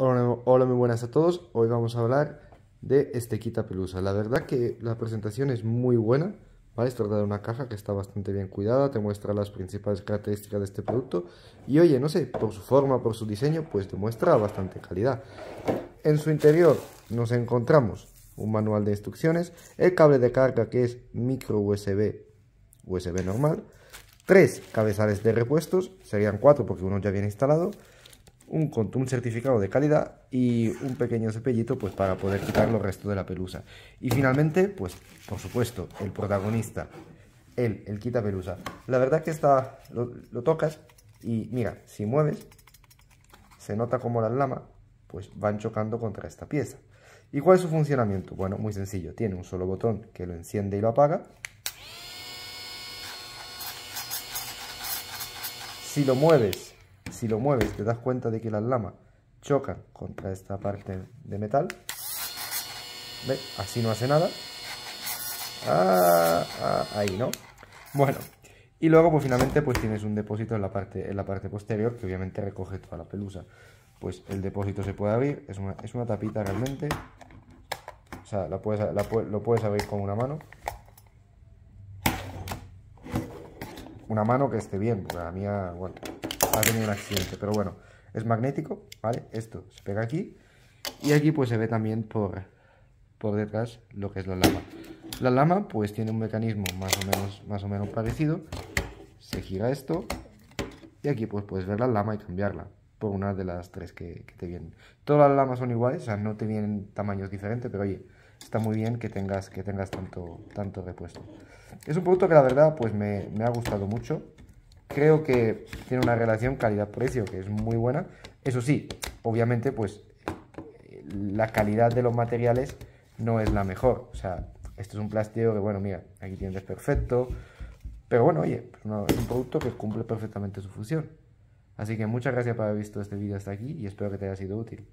Hola, muy buenas a todos. Hoy vamos a hablar de este quita Pelusa. La verdad que la presentación es muy buena. ¿vale? es de una caja que está bastante bien cuidada, te muestra las principales características de este producto. Y oye, no sé, por su forma, por su diseño, pues te muestra bastante calidad. En su interior nos encontramos un manual de instrucciones, el cable de carga que es micro USB, USB normal, tres cabezales de repuestos, serían cuatro porque uno ya viene instalado, un, un certificado de calidad y un pequeño cepillito pues para poder quitar los restos de la pelusa. Y finalmente, pues por supuesto, el protagonista, él, el quita pelusa. La verdad que está, lo, tocas y mira, si mueves, se nota como las lamas pues van chocando contra esta pieza. ¿Y cuál es su funcionamiento? Bueno, muy sencillo, tiene un solo botón que lo enciende y lo apaga. Si lo mueves si lo mueves te das cuenta de que las lamas chocan contra esta parte de metal. ¿Ve? Así no hace nada. Ah, ah, ahí, ¿no? Bueno, y luego pues finalmente pues tienes un depósito en la parte, en la parte posterior que obviamente recoge toda la pelusa. Pues el depósito se puede abrir, es una, tapita realmente. O sea, lo puedes abrir con una mano. Una mano que esté bien, porque la mía, bueno, ha tenido un accidente, pero bueno, es magnético, ¿vale? Esto se pega aquí y aquí pues se ve también por, por detrás lo que es la lama. La lama pues tiene un mecanismo más o menos, más o menos parecido, se gira esto y aquí pues puedes ver la lama y cambiarla por una de las tres que, te vienen. Todas las lamas son iguales, o sea, no te vienen tamaños diferentes, pero oye, está muy bien que tengas, que tengas tanto, tanto repuesto. Es un producto que la verdad pues me ha gustado mucho creo que tiene una relación calidad-precio que es muy buena. Eso sí, obviamente, pues la calidad de los materiales no es la mejor. O sea, esto es un plástico que, bueno, mira, aquí tienes perfecto. Pero bueno, oye, pues, es un producto que cumple perfectamente su función. Así que muchas gracias por haber visto este vídeo hasta aquí y espero que te haya sido útil.